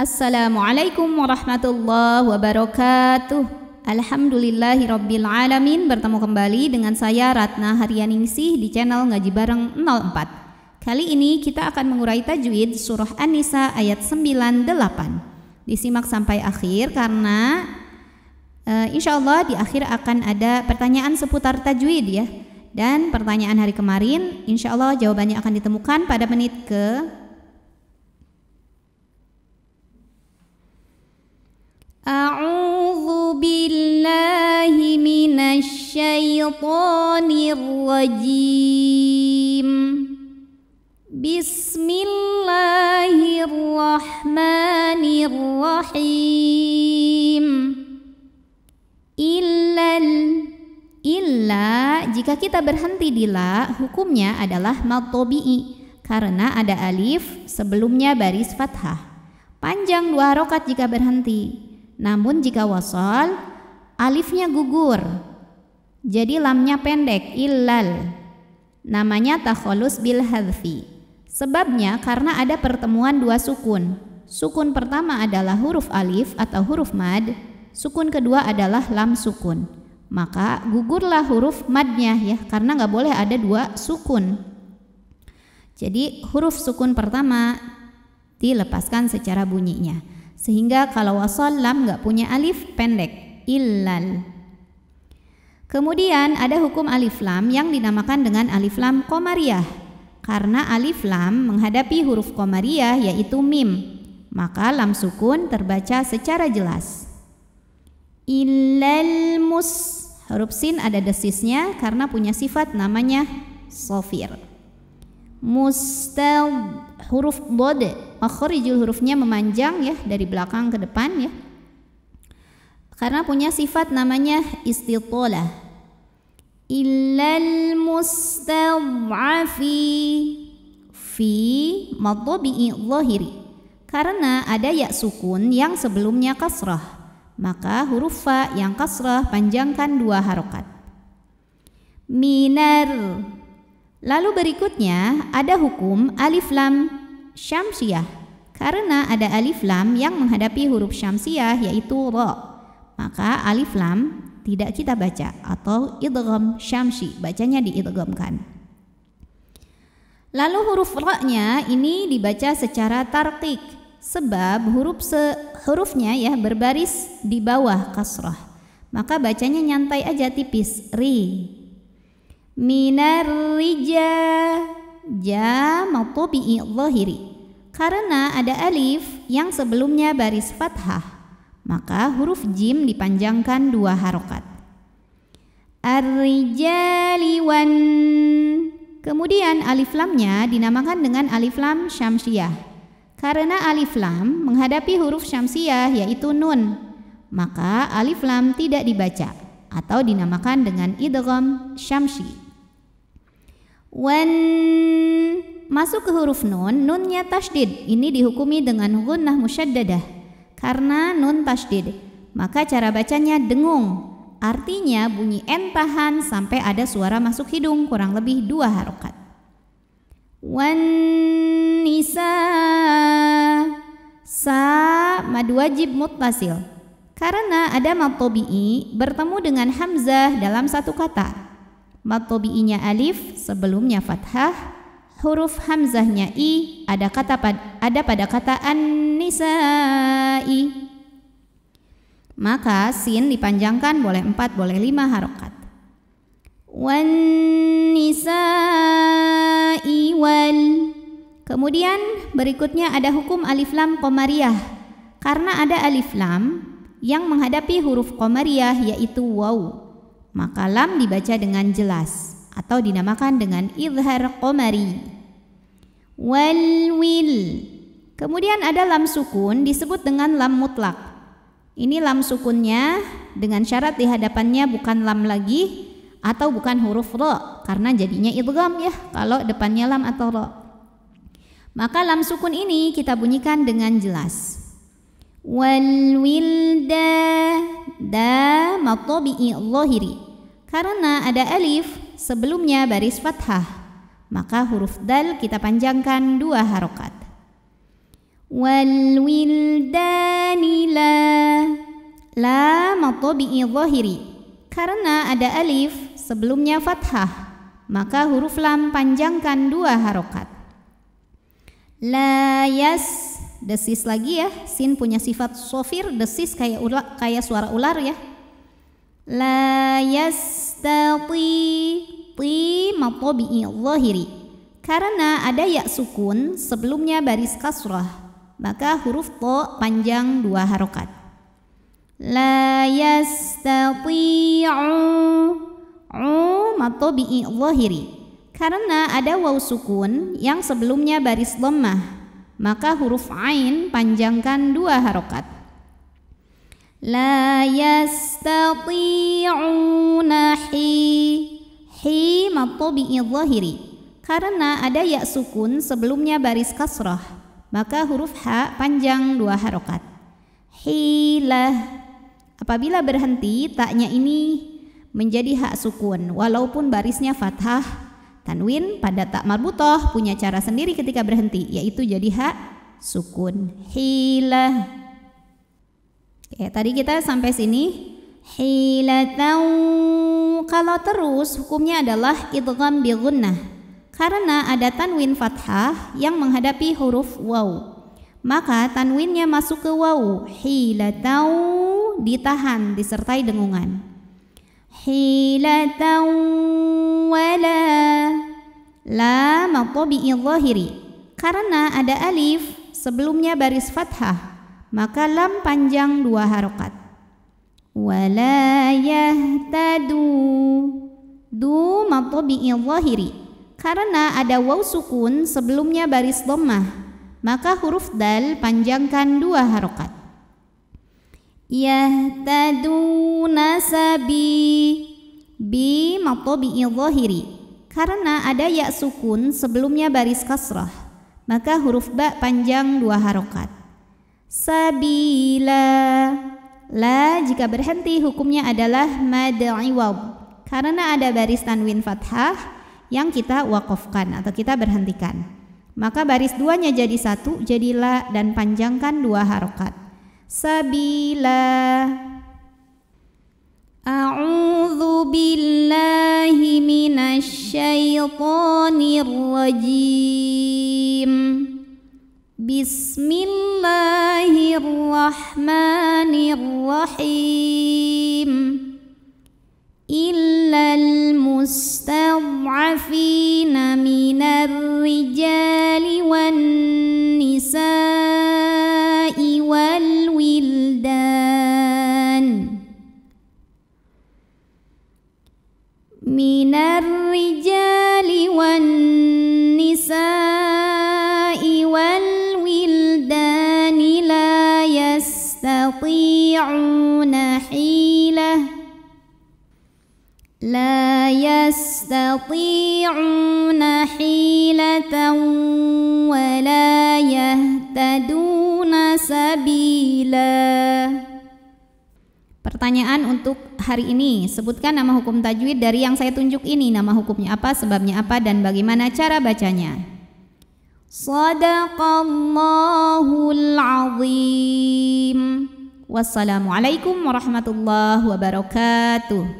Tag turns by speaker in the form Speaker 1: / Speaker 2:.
Speaker 1: Assalamualaikum warahmatullahi wabarakatuh. Alhamdulillahirobbilalamin bertemu kembali dengan saya Ratna Haryaningsih di channel Ngaji Bareng 04. Kali ini kita akan mengurai tajwid surah An-Nisa ayat 98. Disimak sampai akhir karena uh, eh, insya Allah di akhir akan ada pertanyaan seputar tajwid ya. Dan pertanyaan hari kemarin insya Allah jawabannya akan ditemukan pada menit ke الشيطان الرجيم بسم الله الرحمن الرحيم إلا Illa jika kita berhenti di la hukumnya adalah matobi'i karena ada alif sebelumnya baris fathah. Panjang dua rokat jika berhenti. Namun jika wasol alifnya gugur jadi lamnya pendek ilal. Namanya takholus bil hadfi. Sebabnya karena ada pertemuan dua sukun. Sukun pertama adalah huruf alif atau huruf mad, sukun kedua adalah lam sukun. Maka gugurlah huruf madnya ya, karena nggak boleh ada dua sukun. Jadi huruf sukun pertama dilepaskan secara bunyinya. Sehingga kalau wasallam nggak punya alif pendek, ilal. Kemudian ada hukum alif lam yang dinamakan dengan alif lam komariah. Karena alif lam menghadapi huruf komariah yaitu mim, maka lam sukun terbaca secara jelas. Illal mus huruf sin ada desisnya karena punya sifat namanya sofir. Mustel huruf bode makhorijul hurufnya memanjang ya dari belakang ke depan ya karena punya sifat namanya istitolah illal mustad'afi fi madhabi'i zahiri karena ada ya sukun yang sebelumnya kasrah maka huruf fa yang kasrah panjangkan dua harokat minar lalu berikutnya ada hukum alif lam syamsiah karena ada alif lam yang menghadapi huruf syamsiah yaitu ro maka alif lam tidak kita baca atau idgham syamsi bacanya diidghamkan lalu huruf ra-nya ini dibaca secara tartik sebab huruf se hurufnya ya berbaris di bawah kasrah maka bacanya nyantai aja tipis ri minar rija ja matobi'i zahiri karena ada alif yang sebelumnya baris fathah maka huruf jim dipanjangkan dua harokat. Arrijaliwan. Kemudian alif lamnya dinamakan dengan alif lam syamsiyah. Karena alif lam menghadapi huruf syamsiyah yaitu nun, maka alif lam tidak dibaca atau dinamakan dengan idgham syamsi. Wan masuk ke huruf nun, nunnya tasdid. Ini dihukumi dengan gunnah musyaddadah karena nun tasdid. Maka cara bacanya dengung. Artinya bunyi n tahan sampai ada suara masuk hidung kurang lebih dua harokat. Wanisa nisa sa mad wajib mutasil, karena ada matobi'i bertemu dengan hamzah dalam satu kata. Matobi'inya alif sebelumnya fathah huruf hamzahnya i ada kata pad, ada pada kata an-nisa'i. Maka sin dipanjangkan boleh empat boleh lima harokat. Wan nisa'i wal. Kemudian berikutnya ada hukum alif lam komariah. Karena ada alif lam yang menghadapi huruf komariah yaitu waw. Maka lam dibaca dengan jelas atau dinamakan dengan idhar qomari. Wal wil. Kemudian ada lam sukun disebut dengan lam mutlak. Ini lam sukunnya dengan syarat dihadapannya bukan lam lagi atau bukan huruf ro karena jadinya idgham ya kalau depannya lam atau ro. Maka lam sukun ini kita bunyikan dengan jelas. Wal wilda da matobi'i lohiri. Karena ada alif sebelumnya baris fathah, maka huruf dal kita panjangkan dua harokat. Wal wildanila la matobi'i zahiri karena ada alif sebelumnya fathah maka huruf lam panjangkan dua harokat la yas desis lagi ya sin punya sifat sofir desis kayak ula, kayak suara ular ya la yastati ti matobi'i zahiri karena ada ya sukun sebelumnya baris kasrah maka huruf to panjang dua harokat la yastati'u u matobi'i zahiri karena ada waw sukun yang sebelumnya baris lemah maka huruf ain panjangkan dua harokat لا يستطيعون حي حي matobi'i zahiri karena ada ya sukun sebelumnya baris kasroh maka huruf H panjang dua harokat hilah apabila berhenti taknya ini menjadi hak sukun walaupun barisnya fathah tanwin pada tak marbutoh punya cara sendiri ketika berhenti yaitu jadi hak sukun hilah Oke, tadi kita sampai sini. Hilatau kalau terus hukumnya adalah idgham bi gunnah. Karena ada tanwin fathah yang menghadapi huruf waw. Maka tanwinnya masuk ke waw. Hilatau ditahan disertai dengungan. Hilatau wala la matobi zahiri. Karena ada alif sebelumnya baris fathah maka lam panjang dua harokat wala yahtadu du matobi'i zahiri karena ada waw sukun sebelumnya baris domah maka huruf dal panjangkan dua harokat yahtadu nasabi bi matobi'i zahiri karena ada ya sukun sebelumnya baris kasrah maka huruf ba panjang dua harokat sabila la jika berhenti hukumnya adalah mad iwab karena ada baris tanwin fathah yang kita wakofkan atau kita berhentikan maka baris duanya jadi satu jadilah dan panjangkan dua harokat sabila A'udzu billahi minasy syaithanir rajim بسم الله الرحمن الرحيم إلا المستضعفين من الرجال والنساء لا يستطيعون حيلة ولا يهتدون سبيلا Pertanyaan untuk hari ini, sebutkan nama hukum tajwid dari yang saya tunjuk ini. Nama hukumnya apa, sebabnya apa, dan bagaimana cara bacanya. Sadaqallahul azim. Wassalamualaikum warahmatullahi wabarakatuh.